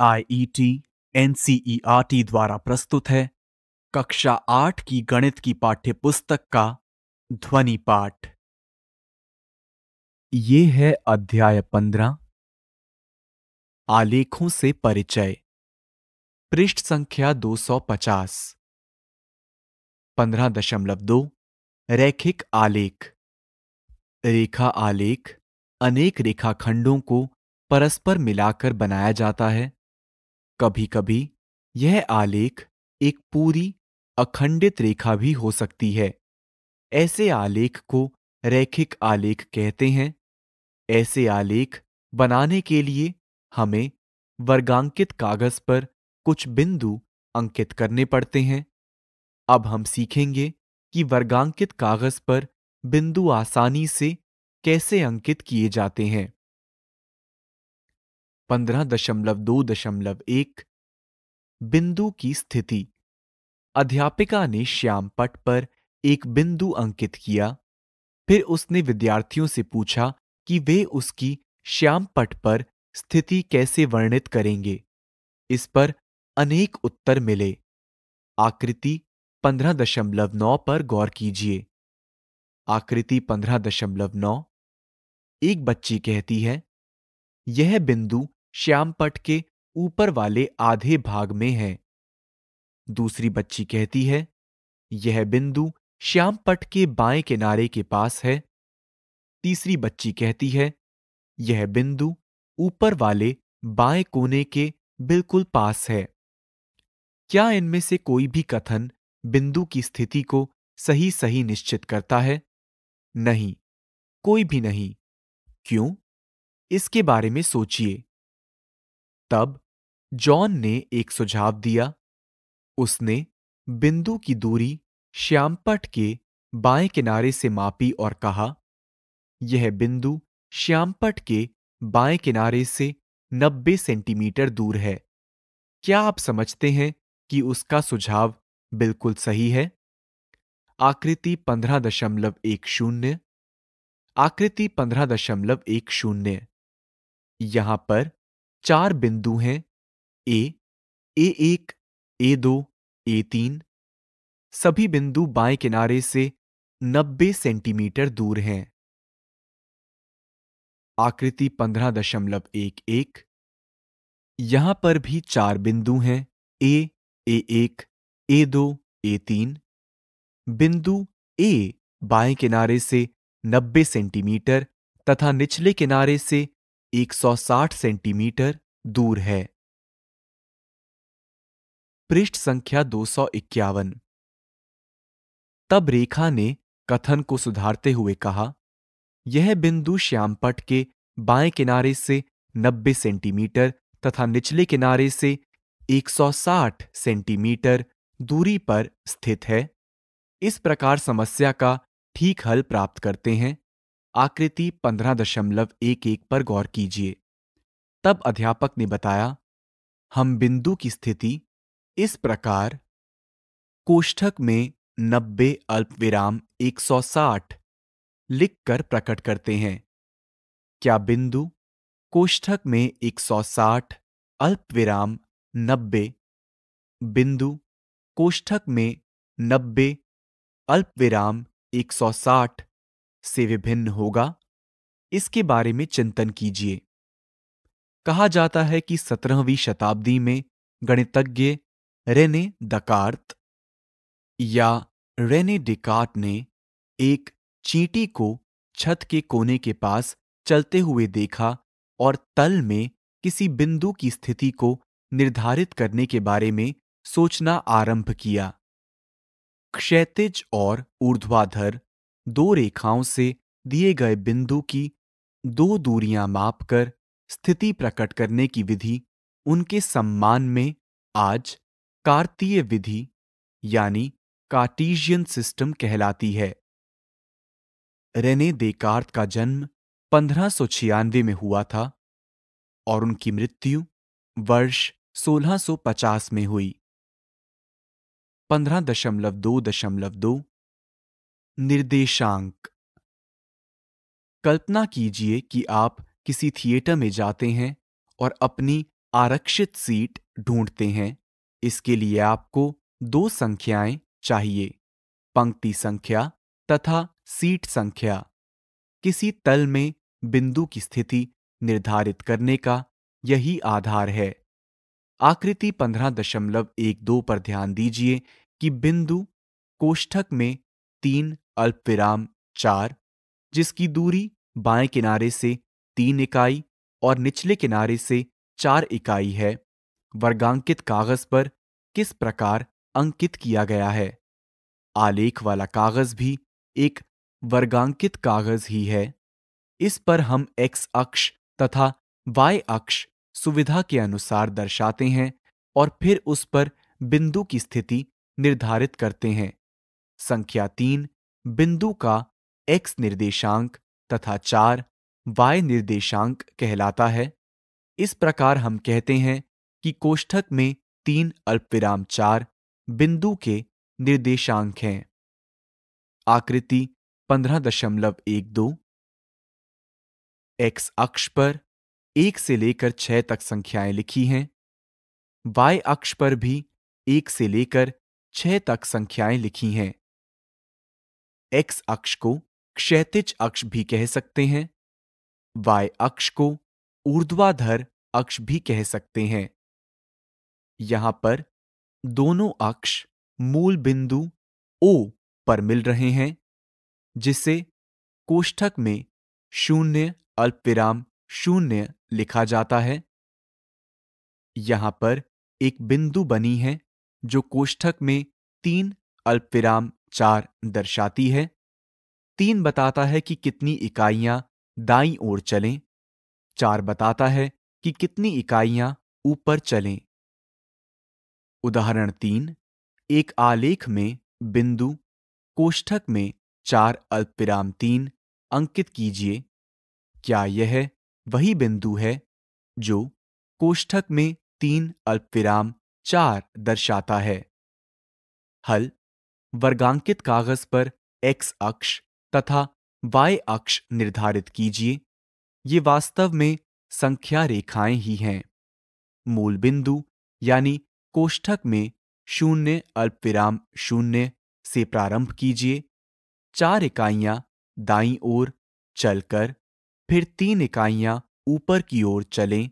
R T e e द्वारा प्रस्तुत है कक्षा आठ की गणित की पाठ्य पुस्तक का ध्वनि पाठ ये है अध्याय पंद्रह आलेखों से परिचय पृष्ठ संख्या 250 पंद्रह दशमलव दो रैखिक आलेख रेखा आलेख अनेक रेखाखंडों को परस्पर मिलाकर बनाया जाता है कभी कभी यह आलेख एक पूरी अखंडित रेखा भी हो सकती है ऐसे आलेख को रैखिक आलेख कहते हैं ऐसे आलेख बनाने के लिए हमें वर्गांकित कागज पर कुछ बिंदु अंकित करने पड़ते हैं अब हम सीखेंगे कि वर्गांकित कागज पर बिंदु आसानी से कैसे अंकित किए जाते हैं पंद्रह दशमलव दो दशमलव एक बिंदु की स्थिति अध्यापिका ने श्याम पट पर एक बिंदु अंकित किया फिर उसने विद्यार्थियों से पूछा कि वे उसकी श्याम पट पर स्थिति कैसे वर्णित करेंगे इस पर अनेक उत्तर मिले आकृति पंद्रह दशमलव नौ पर गौर कीजिए आकृति पंद्रह दशमलव नौ एक बच्ची कहती है यह बिंदु श्यामपट के ऊपर वाले आधे भाग में है दूसरी बच्ची कहती है यह बिंदु श्यामपट के बाएं किनारे के पास है तीसरी बच्ची कहती है यह बिंदु ऊपर वाले बाएं कोने के बिल्कुल पास है क्या इनमें से कोई भी कथन बिंदु की स्थिति को सही सही निश्चित करता है नहीं कोई भी नहीं क्यों इसके बारे में सोचिए तब जॉन ने एक सुझाव दिया उसने बिंदु की दूरी श्यामपट के बाएं किनारे से मापी और कहा यह बिंदु श्यामपट के बाएं किनारे से 90 सेंटीमीटर दूर है क्या आप समझते हैं कि उसका सुझाव बिल्कुल सही है आकृति पंद्रह दशमलव एक शून्य आकृति पंद्रह दशमलव एक शून्य यहां पर चार बिंदु हैं ए ए एक ए दो ए तीन सभी बिंदु बाएं किनारे से 90 सेंटीमीटर दूर हैं आकृति 15.11 यहां पर भी चार बिंदु हैं ए ए एक ए दो ए तीन बिंदु ए बाएं किनारे से 90 सेंटीमीटर तथा निचले किनारे से 160 सेंटीमीटर दूर है पृष्ठ संख्या दो तब रेखा ने कथन को सुधारते हुए कहा यह बिंदु श्यामपट के बाएं किनारे से 90 सेंटीमीटर तथा निचले किनारे से 160 सेंटीमीटर दूरी पर स्थित है इस प्रकार समस्या का ठीक हल प्राप्त करते हैं आकृति पंद्रह दशमलव एक एक पर गौर कीजिए तब अध्यापक ने बताया हम बिंदु की स्थिति इस प्रकार कोष्ठक में नब्बे अल्प विराम एक साठ लिख लिखकर प्रकट करते हैं क्या बिंदु कोष्ठक में एक सौ साठ अल्प विराम नब्बे बिंदु कोष्ठक में नब्बे अल्प विराम एक सौ साठ से विभिन्न होगा इसके बारे में चिंतन कीजिए कहा जाता है कि सत्रहवीं शताब्दी में गणितज्ञ रेने दकार्त या रेने डिकार्ट ने एक चींटी को छत के कोने के पास चलते हुए देखा और तल में किसी बिंदु की स्थिति को निर्धारित करने के बारे में सोचना आरंभ किया क्षैतिज और ऊर्ध्वाधर दो रेखाओं से दिए गए बिंदु की दो दूरियां मापकर स्थिति प्रकट करने की विधि उनके सम्मान में आज कार्तीय विधि यानी कार्टीजियन सिस्टम कहलाती है रेने देकार्त का जन्म पंद्रह में हुआ था और उनकी मृत्यु वर्ष 1650 में हुई पंद्रह दशमलव दशमलव दो दो निर्देशांक कल्पना कीजिए कि आप किसी थिएटर में जाते हैं और अपनी आरक्षित सीट ढूंढते हैं इसके लिए आपको दो संख्याएं चाहिए पंक्ति संख्या तथा सीट संख्या किसी तल में बिंदु की स्थिति निर्धारित करने का यही आधार है आकृति पंद्रह दशमलव एक दो पर ध्यान दीजिए कि बिंदु कोष्ठक में तीन अल्पविराम चार जिसकी दूरी बाएं किनारे से तीन इकाई और निचले किनारे से चार इकाई है वर्गांकित कागज पर किस प्रकार अंकित किया गया है आलेख वाला कागज भी एक वर्गांकित कागज ही है इस पर हम एक्स अक्ष तथा वाई अक्ष सुविधा के अनुसार दर्शाते हैं और फिर उस पर बिंदु की स्थिति निर्धारित करते हैं संख्या तीन बिंदु का एक्स निर्देशांक तथा चार वाई निर्देशांक कहलाता है इस प्रकार हम कहते हैं कि कोष्ठक में तीन अल्पविराम चार बिंदु के निर्देशांक हैं आकृति पंद्रह दशमलव एक दो एक्स अक्ष पर एक से लेकर छह तक संख्याएं लिखी हैं वाई अक्ष पर भी एक से लेकर छह तक संख्याएं लिखी हैं एक्स अक्ष को क्षैतिज अक्ष भी कह सकते हैं वाई अक्ष को ऊर्ध्वाधर अक्ष भी कह सकते हैं यहां पर दोनों अक्ष मूल बिंदु ओ पर मिल रहे हैं जिसे कोष्ठक में शून्य अल्पविराम शून्य लिखा जाता है यहां पर एक बिंदु बनी है जो कोष्ठक में तीन अल्पविराम चार दर्शाती है तीन बताता है कि कितनी इकाइयां दाई ओर चलें चार बताता है कि कितनी इकाइयां ऊपर चलें उदाहरण तीन एक आलेख में बिंदु कोष्ठक में चार अल्पविराम तीन अंकित कीजिए क्या यह वही बिंदु है जो कोष्ठक में तीन अल्पविराम चार दर्शाता है हल वर्गांकित कागज पर एक्स अक्ष तथा वाई अक्ष निर्धारित कीजिए ये वास्तव में संख्या रेखाएं ही हैं मूल बिंदु यानी कोष्ठक में शून्य अल्पविराम शून्य से प्रारंभ कीजिए चार इकाइयां दाई ओर चलकर फिर तीन इकाइयां ऊपर की ओर चलें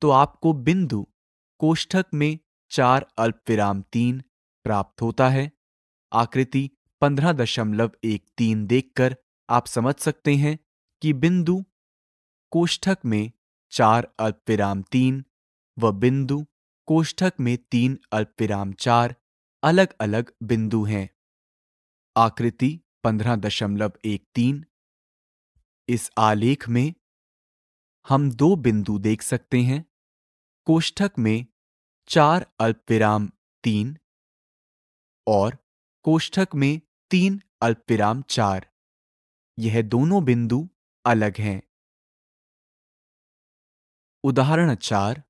तो आपको बिंदु कोष्ठक में चार अल्पविराम तीन प्राप्त होता है आकृति पंद्रह दशमलव एक तीन देखकर आप समझ सकते हैं कि बिंदु कोष्ठक में चार अल्पविराम तीन व बिंदु कोष्ठक में तीन अल्पविराम चार अलग अलग बिंदु हैं आकृति पंद्रह दशमलव एक तीन इस आलेख में हम दो बिंदु देख सकते हैं कोष्ठक में चार अल्पविराम तीन और कोष्ठक में तीन अल्पविराम चार यह दोनों बिंदु अलग हैं उदाहरण चार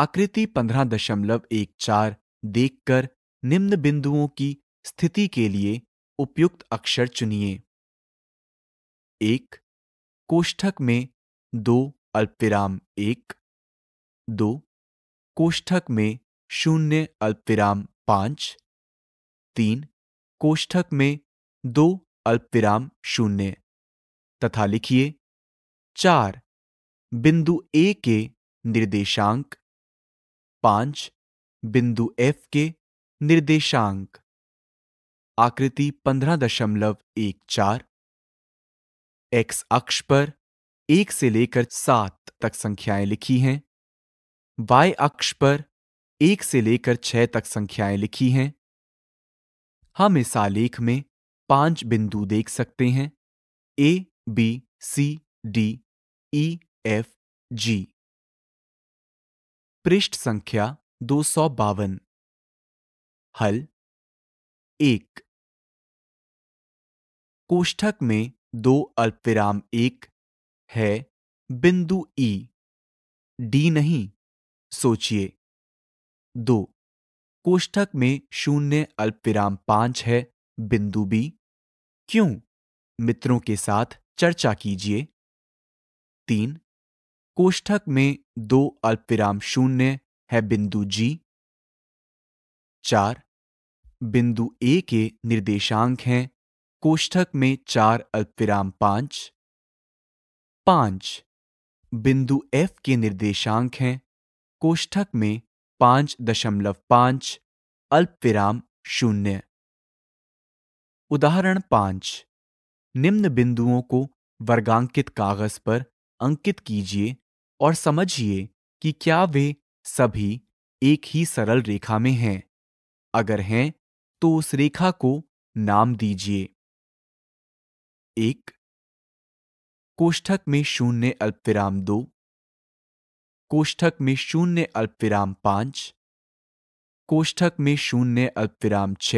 आकृति पंद्रह दशमलव एक चार देखकर निम्न बिंदुओं की स्थिति के लिए उपयुक्त अक्षर चुनिए एक कोष्ठक में दो अल्पविराम एक दो कोष्ठक में शून्य अल्पविराम पांच तीन कोष्ठक में दो अल्पविराम शून्य तथा लिखिए चार बिंदु ए के निर्देशांक पांच बिंदु एफ के निर्देशांक आकृति पंद्रह दशमलव एक चार एक्स अक्ष पर एक से लेकर सात तक संख्याएं लिखी हैं वाई अक्ष पर एक से लेकर छह तक संख्याएं लिखी हैं हम इस आलेख में पांच बिंदु देख सकते हैं A B C D E F G पृष्ठ संख्या दो सौ बावन हल एक कोष्ठक में दो अल्पविराम एक है बिंदु ई e। डी नहीं सोचिए दो कोष्ठक में शून्य अल्पविराम पांच है बिंदु बी क्यों मित्रों के साथ चर्चा कीजिए तीन कोष्ठक में दो अल्पविराम शून्य है बिंदु जी चार बिंदु ए के निर्देशांक हैं कोष्ठक में चार अल्पविराम पांच पांच बिंदु एफ के निर्देशांक हैं कोष्ठक में पांच दशमलव पांच अल्प विराम शून्य उदाहरण पांच निम्न बिंदुओं को वर्गांकित कागज पर अंकित कीजिए और समझिए कि क्या वे सभी एक ही सरल रेखा में हैं अगर हैं तो उस रेखा को नाम दीजिए एक कोष्ठक में शून्य अल्पविराम दो कोष्ठक में शून्य अल्पविराम पांच कोष्ठक में शून्य अल्पविराम छ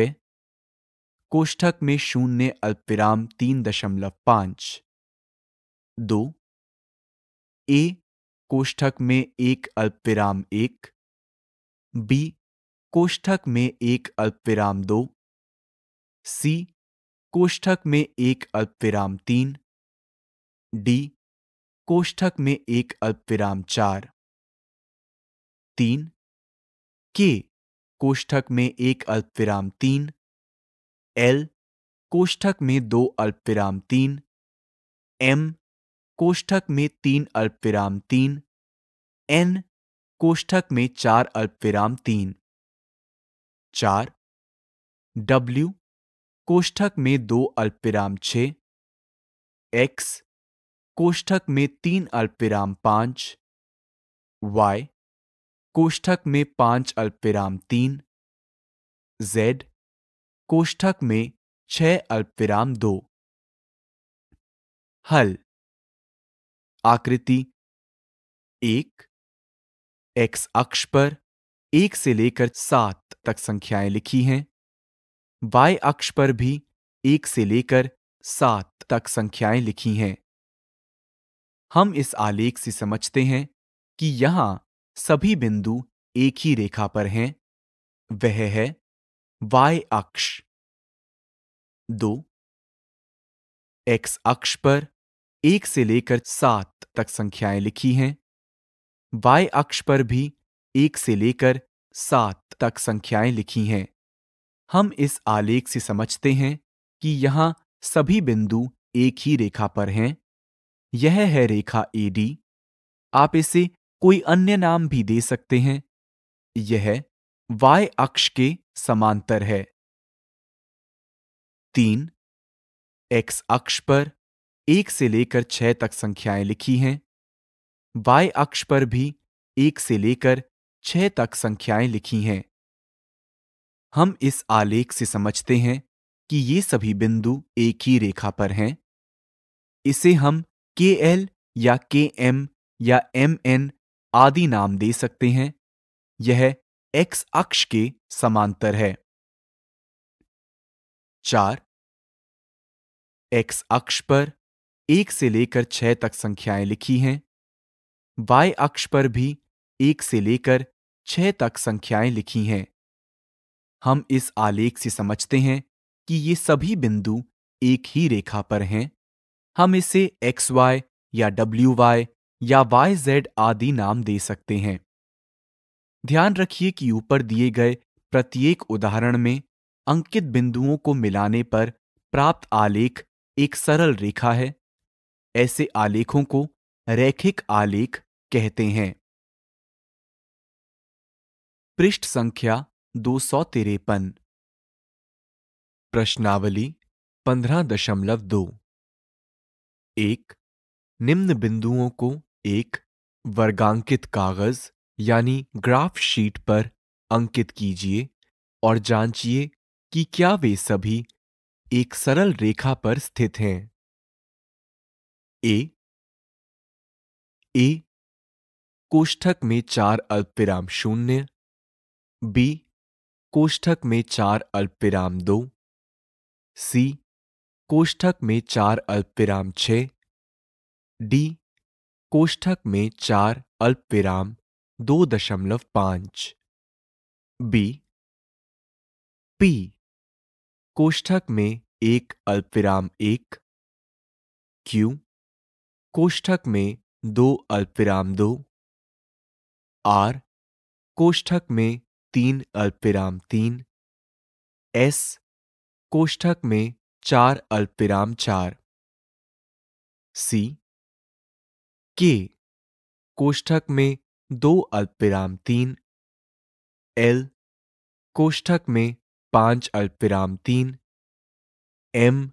कोष्ठक में शून्य अल्पविराम तीन दशमलव पांच दो ए कोष्ठक में एक अल्पविराम एक बी कोष्ठक में एक अल्पविराम दो सी कोष्ठक में एक अल्पविराम तीन डी कोष्ठक में एक अल्पविराम चार तीन के कोष्ठक में एक अल्पविराम तीन एल कोष्ठक में दो अल्पविराम तीन एम कोष्ठक में तीन अल्पविराम तीन एन कोष्ठक में चार अल्पविराम तीन चार डब्ल्यू कोष्ठक में दो अल्पविराम छ एक्स कोष्ठक में तीन अल्पविराम पांच वाई कोष्ठक में पांच अल्पविराम तीन जेड कोष्ठक में छह अल्पविराम दो हल आकृति एक एक्स अक्ष पर एक से लेकर सात तक संख्याएं लिखी हैं वाई अक्ष पर भी एक से लेकर सात तक संख्याएं लिखी हैं हम इस आलेख से समझते हैं कि यहां सभी बिंदु एक ही रेखा पर हैं वह है y अक्ष दो x अक्ष पर एक से लेकर सात तक संख्याएं लिखी हैं y अक्ष पर भी एक से लेकर सात तक संख्याएं लिखी हैं हम इस आलेख से समझते हैं कि यहां सभी बिंदु एक ही रेखा पर हैं यह है रेखा AD आप इसे कोई अन्य नाम भी दे सकते हैं यह वाय अक्ष के समांतर है तीन एक्स अक्ष पर एक से लेकर छह तक संख्याएं लिखी हैं वाई अक्ष पर भी एक से लेकर छह तक संख्याएं लिखी हैं हम इस आलेख से समझते हैं कि ये सभी बिंदु एक ही रेखा पर हैं इसे हम के एल या के एम या एम एन आदि नाम दे सकते हैं यह एक्स अक्ष के समांतर है चार एक्स अक्ष पर एक से लेकर छह तक संख्याएं लिखी हैं y अक्ष पर भी एक से लेकर छह तक संख्याएं लिखी हैं हम इस आलेख से समझते हैं कि ये सभी बिंदु एक ही रेखा पर हैं हम इसे एक्स वाई या वाई या वाई जेड आदि नाम दे सकते हैं ध्यान रखिए कि ऊपर दिए गए प्रत्येक उदाहरण में अंकित बिंदुओं को मिलाने पर प्राप्त आलेख एक सरल रेखा है ऐसे आलेखों को रैखिक आलेख कहते हैं पृष्ठ संख्या दो सौ तिरपन प्रश्नावली पंद्रह दशमलव दो एक निम्न बिंदुओं को एक वर्गांकित कागज यानी ग्राफ शीट पर अंकित कीजिए और जांचिए कि क्या वे सभी एक सरल रेखा पर स्थित हैं ए ए कोष्ठक में चार अल्पविराम शून्य बी कोष्ठक में चार अल्पविराम दो सी कोष्ठक में चार अल्पविराम छ डी कोष्ठक में चार अल्प विराम दो दशमलव पांच बी पी कोष्ठक में एक अल्प विराम एक क्यू कोष्ठक में दो अल्प विराम दो आर कोष्ठक में तीन अल्प विराम तीन एस कोष्ठक में चार अल्प विराम चार सी के कोष्ठक में दो अल्पविराम तीन एल कोष्ठक में पांच अल्पविराम तीन एम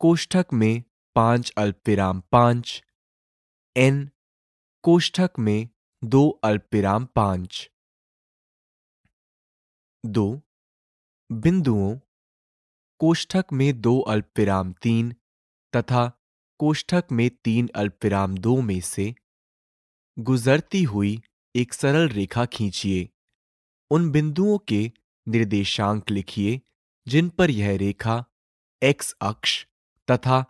कोष्ठक में पांच अल्पविराम पांच एन कोष्ठक में दो अल्पविराम पांच दो बिंदुओं कोष्ठक में दो अल्पविराम तीन तथा कोष्ठक में तीन अल्पविराम दो में से गुजरती हुई एक सरल रेखा खींचिए उन बिंदुओं के निर्देशांक लिखिए जिन पर यह रेखा एक्स अक्ष तथा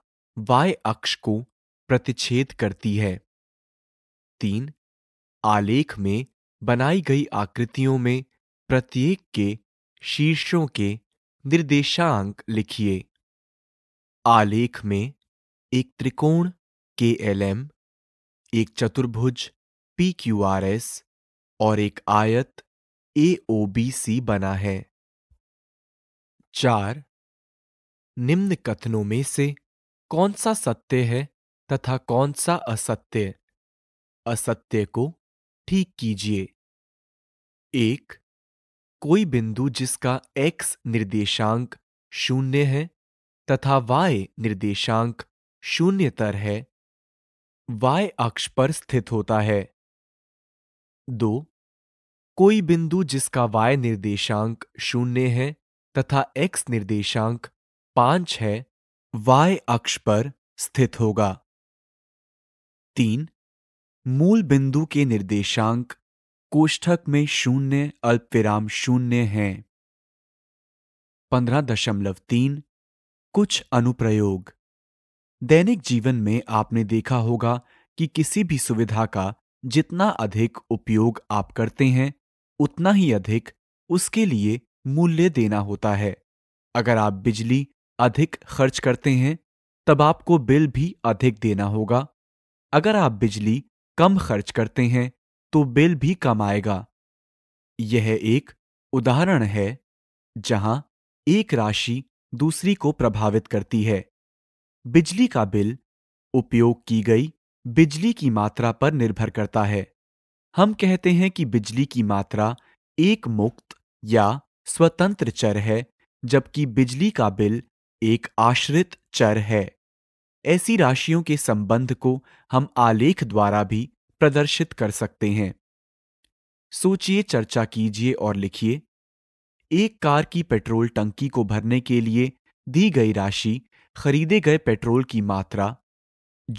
वाई अक्ष को प्रतिच्छेद करती है तीन आलेख में बनाई गई आकृतियों में प्रत्येक के शीर्षों के निर्देशांक लिखिए आलेख में एक त्रिकोण के एल एम एक चतुर्भुज पी क्यू आर एस और एक आयत ए ओ बी सी बना है चार निम्न कथनों में से कौन सा सत्य है तथा कौन सा असत्य असत्य को ठीक कीजिए एक कोई बिंदु जिसका एक्स निर्देशांक शून्य है तथा वाई निर्देशांक शून्यतर है y अक्ष पर स्थित होता है दो कोई बिंदु जिसका y निर्देशांक शून्य है तथा x निर्देशांक पांच है y अक्ष पर स्थित होगा तीन मूल बिंदु के निर्देशांक कोष्ठक में शून्य अल्पविराम शून्य हैं पंद्रह दशमलव तीन कुछ अनुप्रयोग दैनिक जीवन में आपने देखा होगा कि किसी भी सुविधा का जितना अधिक उपयोग आप करते हैं उतना ही अधिक उसके लिए मूल्य देना होता है अगर आप बिजली अधिक खर्च करते हैं तब आपको बिल भी अधिक देना होगा अगर आप बिजली कम खर्च करते हैं तो बिल भी कम आएगा यह एक उदाहरण है जहां एक राशि दूसरी को प्रभावित करती है बिजली का बिल उपयोग की गई बिजली की मात्रा पर निर्भर करता है हम कहते हैं कि बिजली की मात्रा एक मुक्त या स्वतंत्र चर है जबकि बिजली का बिल एक आश्रित चर है ऐसी राशियों के संबंध को हम आलेख द्वारा भी प्रदर्शित कर सकते हैं सोचिए चर्चा कीजिए और लिखिए एक कार की पेट्रोल टंकी को भरने के लिए दी गई राशि खरीदे गए पेट्रोल की मात्रा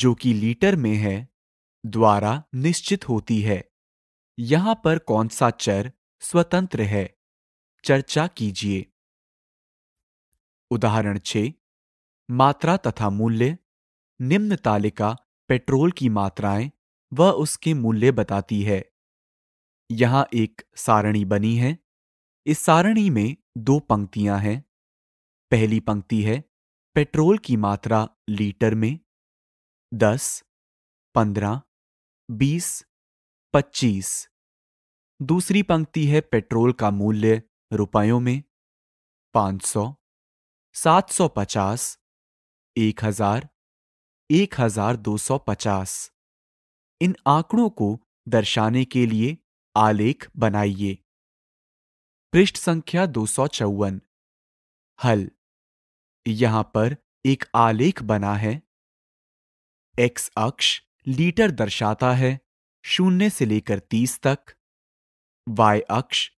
जो कि लीटर में है द्वारा निश्चित होती है यहां पर कौन सा चर स्वतंत्र है चर्चा कीजिए उदाहरण छे मात्रा तथा मूल्य निम्न तालिका पेट्रोल की मात्राएं व उसके मूल्य बताती है यहां एक सारणी बनी है इस सारणी में दो पंक्तियां हैं पहली पंक्ति है पेट्रोल की मात्रा लीटर में दस पंद्रह बीस पच्चीस दूसरी पंक्ति है पेट्रोल का मूल्य रुपयों में पांच सौ सात सौ पचास एक हजार एक हजार दो सौ पचास इन आंकड़ों को दर्शाने के लिए आलेख बनाइए पृष्ठ संख्या दो सौ चौवन हल यहां पर एक आलेख बना है एक्स अक्ष लीटर दर्शाता है शून्य से लेकर तीस तक वाई अक्ष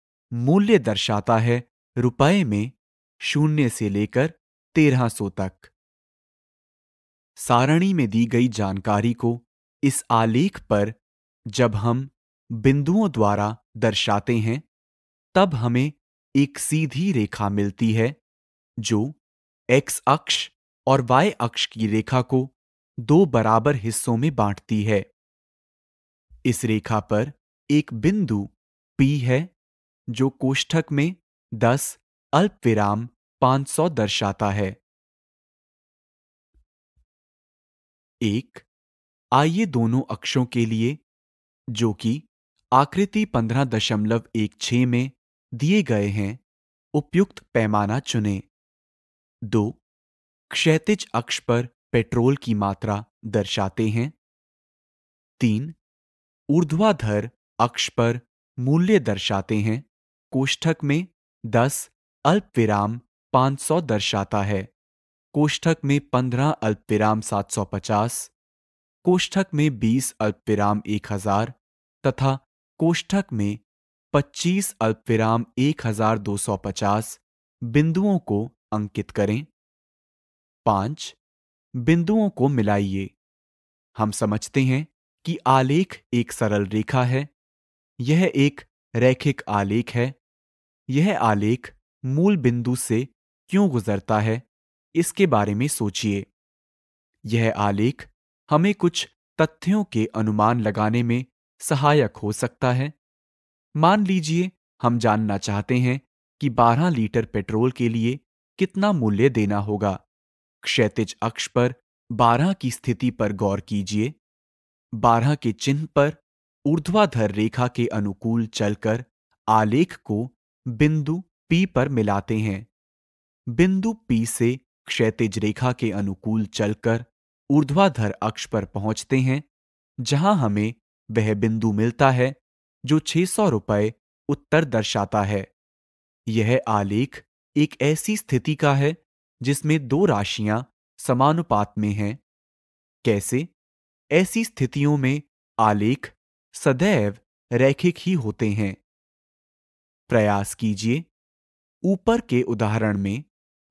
मूल्य दर्शाता है रुपए में शून्य से लेकर तेरह सौ तक सारणी में दी गई जानकारी को इस आलेख पर जब हम बिंदुओं द्वारा दर्शाते हैं तब हमें एक सीधी रेखा मिलती है जो एक्स अक्ष और वाई अक्ष की रेखा को दो बराबर हिस्सों में बांटती है इस रेखा पर एक बिंदु P है जो कोष्ठक में 10 अल्प विराम पांच दर्शाता है एक आइए दोनों अक्षों के लिए जो कि आकृति 15.16 में दिए गए हैं उपयुक्त पैमाना चुनें दो क्षैतिज अक्ष पर पेट्रोल की मात्रा दर्शाते हैं तीन ऊर्ध्वाधर अक्ष पर मूल्य दर्शाते हैं कोष्ठक में दस अल्प विराम पांच सौ दर्शाता है कोष्ठक में पंद्रह अल्प विराम सात सौ पचास कोष्ठक में बीस अल्प विराम एक हजार तथा कोष्ठक में पच्चीस अल्प विराम एक हजार दो सौ पचास बिंदुओं को अंकित करें पांच बिंदुओं को मिलाइए हम समझते हैं कि आलेख एक सरल रेखा है यह एक रैखिक आलेख है यह आलेख मूल बिंदु से क्यों गुजरता है इसके बारे में सोचिए यह आलेख हमें कुछ तथ्यों के अनुमान लगाने में सहायक हो सकता है मान लीजिए हम जानना चाहते हैं कि 12 लीटर पेट्रोल के लिए कितना मूल्य देना होगा क्षैतिज अक्ष पर बारह की स्थिति पर गौर कीजिए बारह के चिन्ह पर ऊर्ध्वाधर रेखा के अनुकूल चलकर आलेख को बिंदु P पर मिलाते हैं बिंदु P से क्षैतिज रेखा के अनुकूल चलकर ऊर्ध्वाधर अक्ष पर पहुंचते हैं जहां हमें वह बिंदु मिलता है जो छह सौ रुपए उत्तर दर्शाता है यह आलेख एक ऐसी स्थिति का है जिसमें दो राशियां समानुपात में हैं कैसे ऐसी स्थितियों में आलेख सदैव रैखिक ही होते हैं प्रयास कीजिए ऊपर के उदाहरण में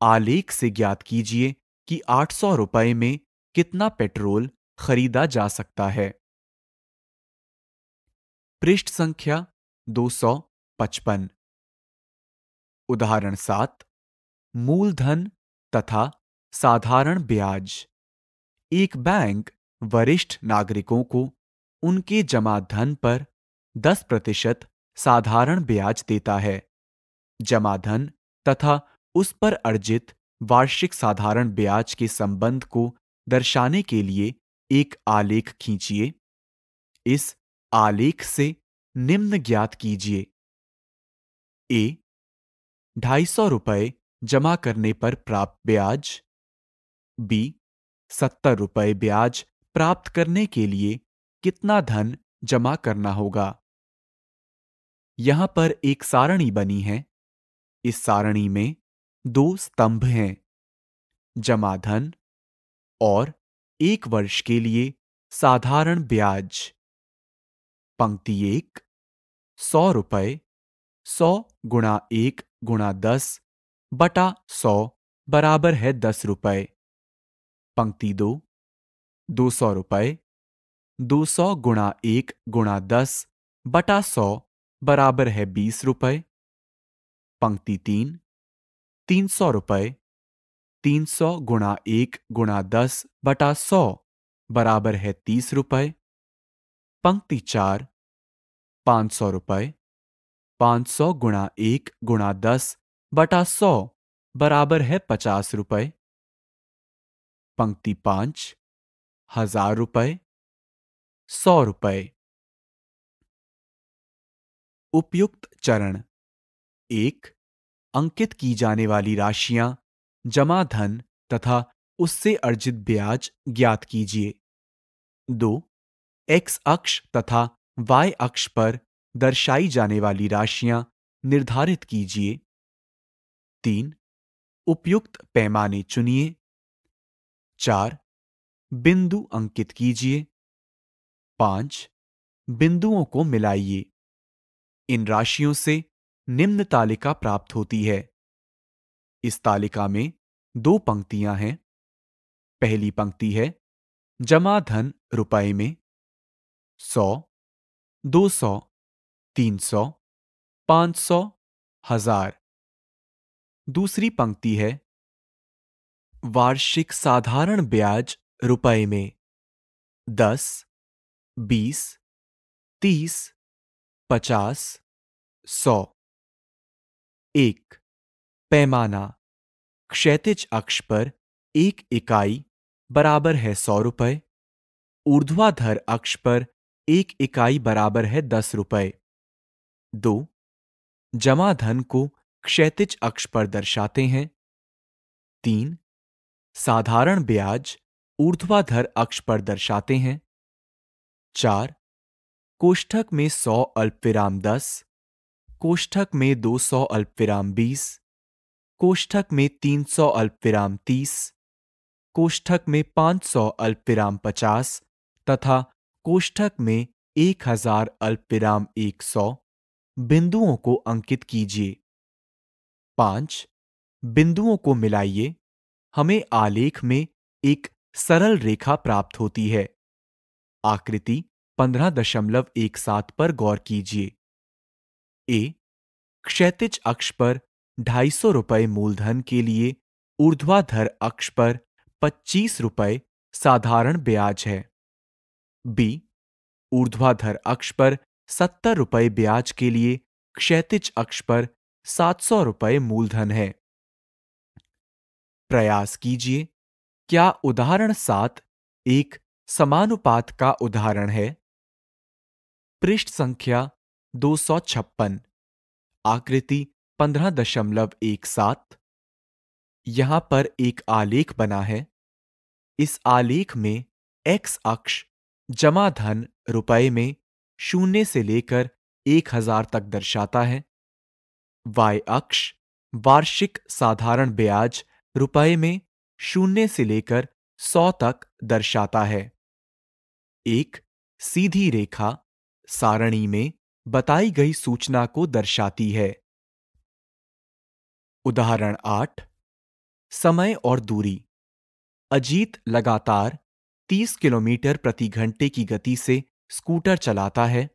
आलेख से ज्ञात कीजिए कि आठ सौ रुपए में कितना पेट्रोल खरीदा जा सकता है पृष्ठ संख्या 255 उदाहरण सात मूलधन तथा साधारण ब्याज एक बैंक वरिष्ठ नागरिकों को उनके जमा धन पर 10 प्रतिशत साधारण ब्याज देता है जमा धन तथा उस पर अर्जित वार्षिक साधारण ब्याज के संबंध को दर्शाने के लिए एक आलेख खींचिए इस आलेख से निम्न ज्ञात कीजिए ए ढाई सौ रुपये जमा करने पर प्राप्त ब्याज बी सत्तर रुपये ब्याज प्राप्त करने के लिए कितना धन जमा करना होगा यहां पर एक सारणी बनी है इस सारणी में दो स्तंभ हैं जमा धन और एक वर्ष के लिए साधारण ब्याज पंक्ति एक सौ रुपये सौ गुणा एक गुणा दस बटा सौ बराबर है दस रुपये पंक्ति दो दो सौ रुपये दो सौ गुणा एक गुणा दस बटा सौ बराबर है बीस रुपये पंक्ति तीन तीन सौ रुपये तीन सौ गुणा एक गुणा दस बटा सौ बराबर है तीस रुपये पंक्ति चार पाँच सौ रुपये पाँच सौ गुणा एक गुणा दस बटा सौ बराबर है पचास रुपये पंक्ति पांच हजार रुपये सौ रुपये उपयुक्त चरण एक अंकित की जाने वाली राशियां जमा धन तथा उससे अर्जित ब्याज ज्ञात कीजिए दो एक्स अक्ष तथा वाई अक्ष पर दर्शाई जाने वाली राशियां निर्धारित कीजिए तीन उपयुक्त पैमाने चुनिए चार बिंदु अंकित कीजिए पांच बिंदुओं को मिलाइए इन राशियों से निम्न तालिका प्राप्त होती है इस तालिका में दो पंक्तियां हैं पहली पंक्ति है जमा धन रुपए में सौ दो सौ तीन सौ पांच सौ हजार दूसरी पंक्ति है वार्षिक साधारण ब्याज रुपए में दस बीस तीस पचास सौ एक पैमाना क्षैतिज अक्ष पर एक इकाई बराबर है सौ रुपये ऊर्ध्वाधर अक्ष पर एक इकाई बराबर है दस रुपये दो जमा धन को क्षैतिज अक्ष पर दर्शाते हैं तीन साधारण ब्याज ऊर्ध्वाधर अक्ष पर दर्शाते हैं चार कोष्ठक में सौ अल्पविराम दस कोष्ठक में दो सौ अल्पविराम बीस कोष्ठक में तीन सौ अल्पविराम तीस कोष्ठक में पांच सौ अल्पविराम पचास तथा कोष्ठक में एक हजार अल्पविराम एक सौ बिंदुओं को अंकित कीजिए पांच बिंदुओं को मिलाइए हमें आलेख में एक सरल रेखा प्राप्त होती है आकृति पंद्रह दशमलव एक सात पर गौर कीजिए ए क्षैतिज अक्ष पर ढाई सौ रुपये मूलधन के लिए ऊर्ध्वाधर अक्ष पर पच्चीस रुपये साधारण ब्याज है बी ऊर्ध्वाधर अक्ष पर सत्तर रुपये ब्याज के लिए क्षैतिज अक्ष पर सात सौ रुपये मूलधन है प्रयास कीजिए क्या उदाहरण सात एक समानुपात का उदाहरण है पृष्ठ संख्या दो सौ छप्पन आकृति पंद्रह दशमलव एक सात यहां पर एक आलेख बना है इस आलेख में एक्स अक्ष जमा धन रुपए में शून्य से लेकर एक हजार तक दर्शाता है वाय अक्ष वार्षिक साधारण ब्याज रुपए में शून्य से लेकर सौ तक दर्शाता है एक सीधी रेखा सारणी में बताई गई सूचना को दर्शाती है उदाहरण आठ समय और दूरी अजीत लगातार 30 किलोमीटर प्रति घंटे की गति से स्कूटर चलाता है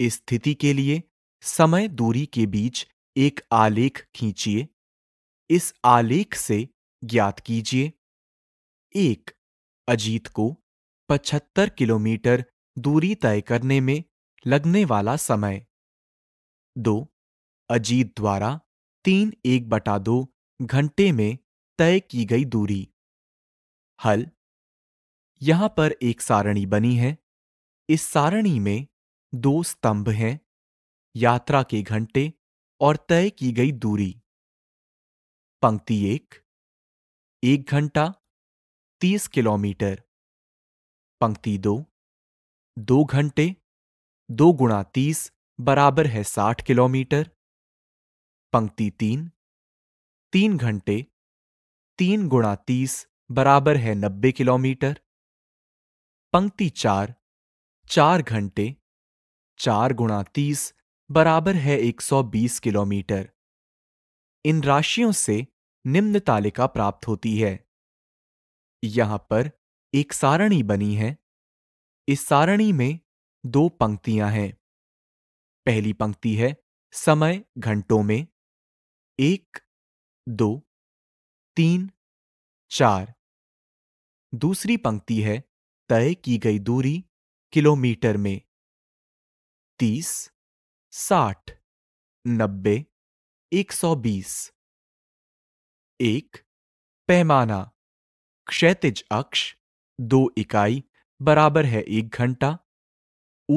इस स्थिति के लिए समय दूरी के बीच एक आलेख खींचिए इस आलेख से ज्ञात कीजिए एक अजीत को 75 किलोमीटर दूरी तय करने में लगने वाला समय दो अजीत द्वारा तीन एक बटा दो घंटे में तय की गई दूरी हल यहां पर एक सारणी बनी है इस सारणी में दो स्तंभ हैं यात्रा के घंटे और तय की गई दूरी पंक्ति एक एक घंटा तीस किलोमीटर पंक्ति दो दो घंटे दो गुणा तीस बराबर है साठ किलोमीटर पंक्ति तीन तीन घंटे तीन गुणा तीस बराबर है नब्बे किलोमीटर पंक्ति चार चार घंटे चार गुणा तीस बराबर है 120 किलोमीटर इन राशियों से निम्न तालिका प्राप्त होती है यहां पर एक सारणी बनी है इस सारणी में दो पंक्तियां हैं पहली पंक्ति है समय घंटों में एक दो तीन चार दूसरी पंक्ति है तय की गई दूरी किलोमीटर में तीस साठ नब्बे एक सौ बीस एक पैमाना क्षैतिज अक्ष दो इकाई बराबर है एक घंटा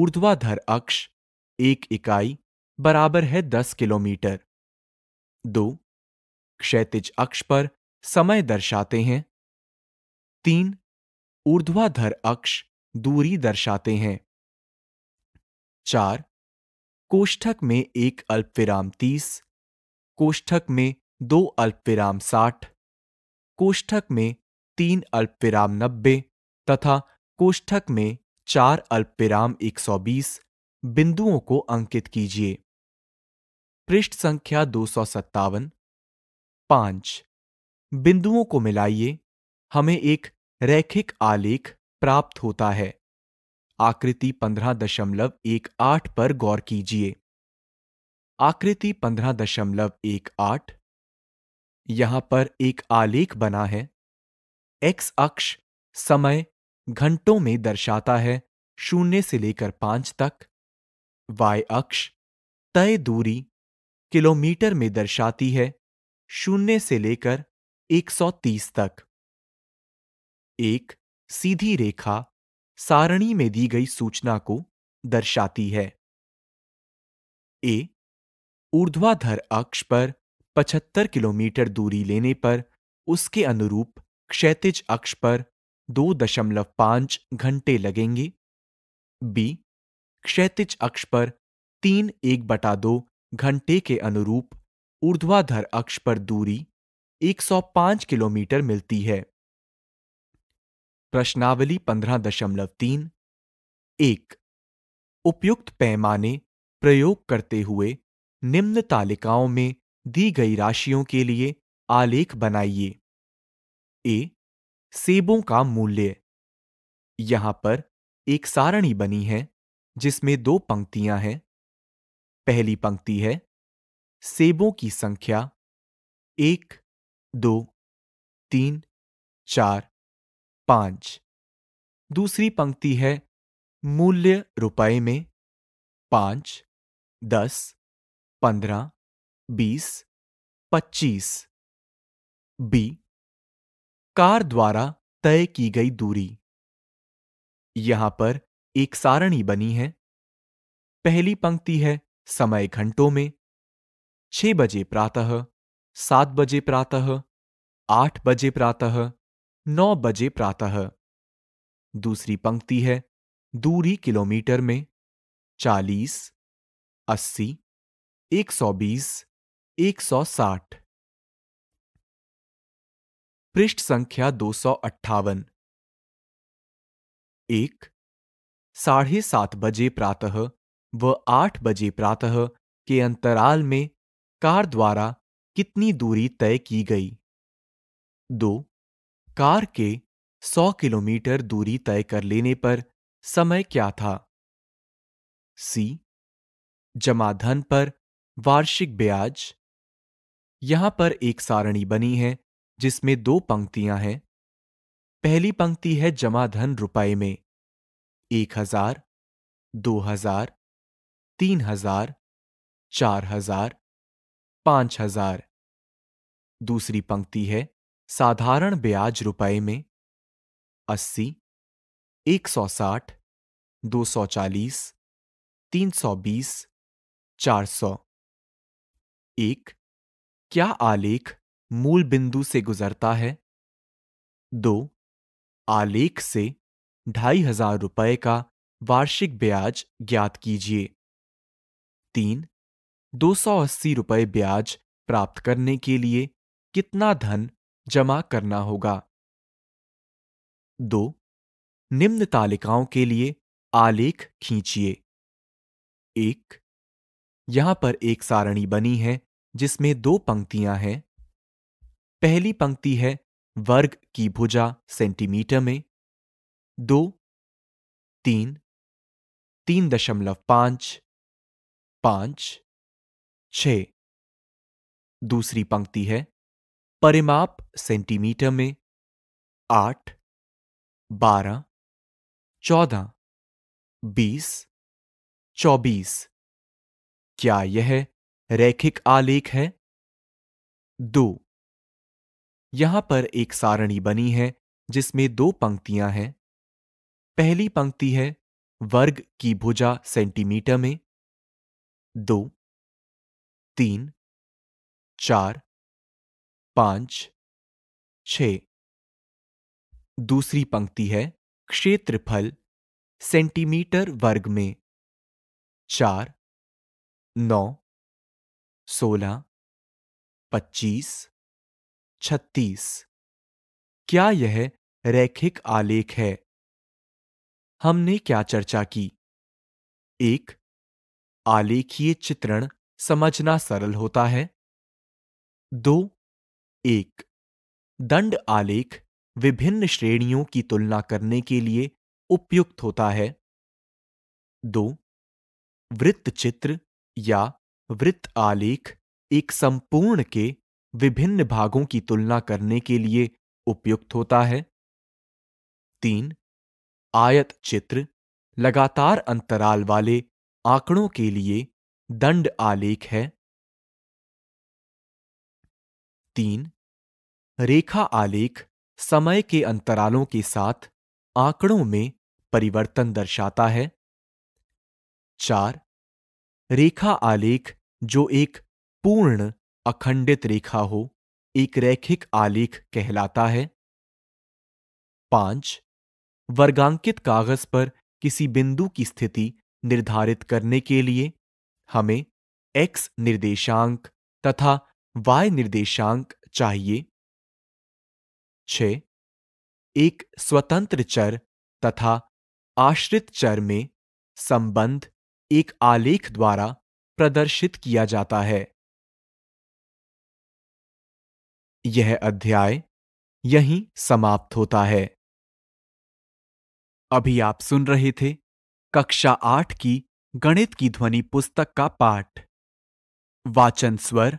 ऊर्ध्वाधर अक्ष एक इकाई बराबर है दस किलोमीटर दो क्षैतिज अक्ष पर समय दर्शाते हैं तीन ऊर्ध्वाधर अक्ष दूरी दर्शाते हैं चार कोष्ठक में एक अल्प विराम तीस कोष्ठक में दो अल्प विराम साठ कोष्ठक में तीन अल्प विराम नब्बे तथा कोष्ठक में चार अल्प विराम एक सौ बीस बिंदुओं को अंकित कीजिए पृष्ठ संख्या दो सौ सत्तावन पांच बिंदुओं को मिलाइए हमें एक रैखिक आलेख प्राप्त होता है आकृति पंद्रह दशमलव एक आठ पर गौर कीजिए आकृति पंद्रह दशमलव एक आठ यहां पर एक आलेख बना है एक्स अक्ष समय घंटों में दर्शाता है शून्य से लेकर पांच तक वाई अक्ष तय दूरी किलोमीटर में दर्शाती है शून्य से लेकर 130 तक एक सीधी रेखा सारणी में दी गई सूचना को दर्शाती है ए ऊर्ध्वाधर अक्ष पर 75 किलोमीटर दूरी लेने पर उसके अनुरूप क्षैतिज अक्ष पर 2.5 घंटे लगेंगे बी क्षैतिज अक्ष पर तीन एक बटा दो घंटे के अनुरूप ऊर्ध्वाधर अक्ष पर दूरी 105 किलोमीटर मिलती है प्रश्नावली पंद्रह दशमलव तीन एक उपयुक्त पैमाने प्रयोग करते हुए निम्न तालिकाओं में दी गई राशियों के लिए आलेख बनाइए ए सेबों का मूल्य यहां पर एक सारणी बनी है जिसमें दो पंक्तियां हैं पहली पंक्ति है सेबों की संख्या एक दो तीन चार पांच दूसरी पंक्ति है मूल्य रुपए में पांच दस पंद्रह बीस पच्चीस बी कार द्वारा तय की गई दूरी यहां पर एक सारणी बनी है पहली पंक्ति है समय घंटों में छह बजे प्रातः सात बजे प्रातः आठ बजे प्रातः नौ बजे प्रातः दूसरी पंक्ति है दूरी किलोमीटर में चालीस अस्सी एक सौ बीस एक सौ साठ पृष्ठ संख्या दो सौ अट्ठावन एक साढ़े सात बजे प्रातः व आठ बजे प्रातः के अंतराल में कार द्वारा कितनी दूरी तय की गई दो कार के सौ किलोमीटर दूरी तय कर लेने पर समय क्या था सी जमाधन पर वार्षिक ब्याज यहां पर एक सारणी बनी है जिसमें दो पंक्तियां हैं पहली पंक्ति है जमाधन रुपए में एक हजार दो हजार तीन हजार चार हजार पांच हजार दूसरी पंक्ति है साधारण ब्याज रुपए में 80, 160, 240, 320, 400। एक क्या आलेख मूल बिंदु से गुजरता है दो आलेख से ढाई हजार रुपये का वार्षिक ब्याज ज्ञात कीजिए तीन दो सौ अस्सी रुपये ब्याज प्राप्त करने के लिए कितना धन जमा करना होगा दो निम्न तालिकाओं के लिए आलेख खींचिए एक यहां पर एक सारणी बनी है जिसमें दो पंक्तियां हैं पहली पंक्ति है वर्ग की भुजा सेंटीमीटर में दो तीन तीन दशमलव पांच पांच छ दूसरी पंक्ति है परिमाप सेंटीमीटर में आठ बारह चौदह बीस चौबीस क्या यह रैखिक आलेख है दो यहां पर एक सारणी बनी है जिसमें दो पंक्तियां हैं पहली पंक्ति है वर्ग की भुजा सेंटीमीटर में दो तीन चार पांच छ दूसरी पंक्ति है क्षेत्रफल सेंटीमीटर वर्ग में चार नौ सोलह पच्चीस छत्तीस क्या यह रैखिक आलेख है हमने क्या चर्चा की एक आलेखीय चित्रण समझना सरल होता है दो एक दंड आलेख विभिन्न श्रेणियों की तुलना करने के लिए उपयुक्त होता है दो वृत्त चित्र या वृत्त आलेख एक संपूर्ण के विभिन्न भागों की तुलना करने के लिए उपयुक्त होता है तीन आयत चित्र लगातार अंतराल वाले आंकड़ों के लिए दंड आलेख है तीन रेखा आलेख समय के अंतरालों के साथ आंकड़ों में परिवर्तन दर्शाता है चार रेखा आलेख जो एक पूर्ण अखंडित रेखा हो एक रैखिक आलेख कहलाता है पांच वर्गांकित कागज पर किसी बिंदु की स्थिति निर्धारित करने के लिए हमें एक्स निर्देशांक तथा वाय निर्देशांक चाहिए छ एक स्वतंत्र चर तथा आश्रित चर में संबंध एक आलेख द्वारा प्रदर्शित किया जाता है यह अध्याय यहीं समाप्त होता है अभी आप सुन रहे थे कक्षा आठ की गणित की ध्वनि पुस्तक का पाठ वाचन स्वर